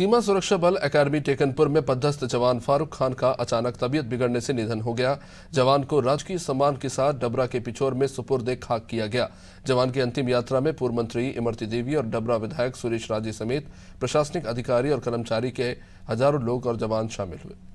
सीमा सुरक्षा बल अकेडमी टेकनपुर में पदस्थ जवान फारूक खान का अचानक तबियत बिगड़ने से निधन हो गया जवान को राजकीय सम्मान के साथ डबरा के पिछोर में सुपुर्द खाक किया गया जवान की अंतिम यात्रा में पूर्व मंत्री इमरती देवी और डबरा विधायक सुरेश राजे समेत प्रशासनिक अधिकारी और कर्मचारी के हजारों लोग और जवान शामिल हुए